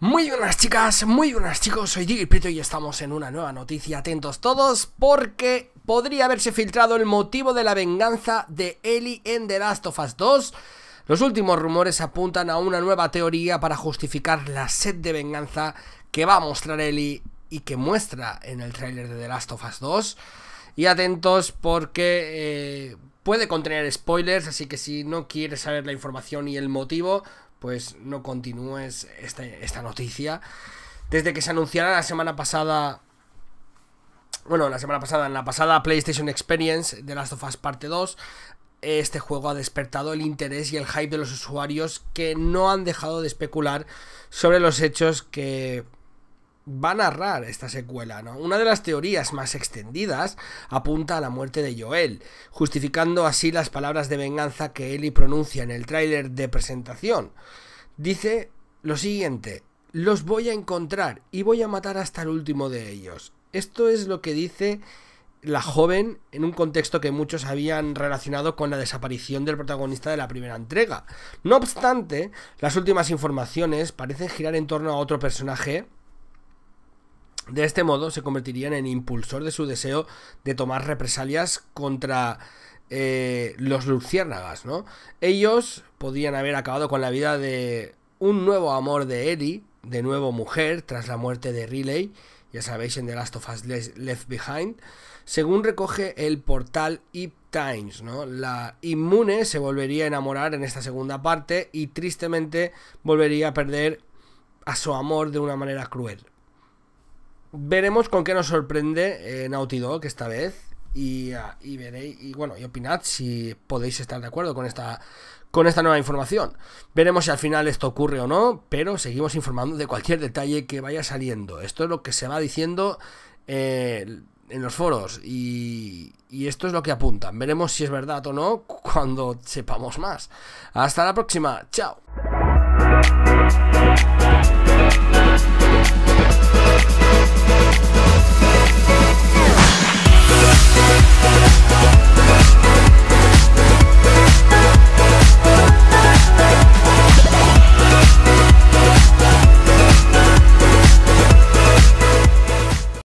Muy buenas chicas, muy buenas chicos, soy Prito y estamos en una nueva noticia, atentos todos, porque podría haberse filtrado el motivo de la venganza de Ellie en The Last of Us 2. Los últimos rumores apuntan a una nueva teoría para justificar la sed de venganza que va a mostrar Ellie y que muestra en el tráiler de The Last of Us 2. Y atentos porque eh, puede contener spoilers, así que si no quieres saber la información y el motivo, pues no continúes esta noticia. Desde que se anunciara la semana pasada bueno, la semana pasada, en la pasada PlayStation Experience de Last of Us Parte 2, este juego ha despertado el interés y el hype de los usuarios que no han dejado de especular sobre los hechos que va a narrar esta secuela, ¿no? Una de las teorías más extendidas apunta a la muerte de Joel, justificando así las palabras de venganza que Ellie pronuncia en el tráiler de presentación. Dice lo siguiente, los voy a encontrar y voy a matar hasta el último de ellos. Esto es lo que dice la joven en un contexto que muchos habían relacionado con la desaparición del protagonista de la primera entrega. No obstante, las últimas informaciones parecen girar en torno a otro personaje de este modo se convertirían en impulsor de su deseo de tomar represalias contra eh, los luciérnagas, ¿no? Ellos podían haber acabado con la vida de un nuevo amor de Eri, de nuevo mujer, tras la muerte de Riley, ya sabéis en The Last of Us Left Behind, según recoge el portal IP Times, ¿no? La inmune se volvería a enamorar en esta segunda parte y tristemente volvería a perder a su amor de una manera cruel veremos con qué nos sorprende eh, Naughty Dog esta vez. Y, ah, veréis, y bueno, y opinad si podéis estar de acuerdo con esta, con esta nueva información. Veremos si al final esto ocurre o no, pero seguimos informando de cualquier detalle que vaya saliendo. Esto es lo que se va diciendo eh, en los foros y, y esto es lo que apuntan. Veremos si es verdad o no cuando sepamos más. Hasta la próxima, chao.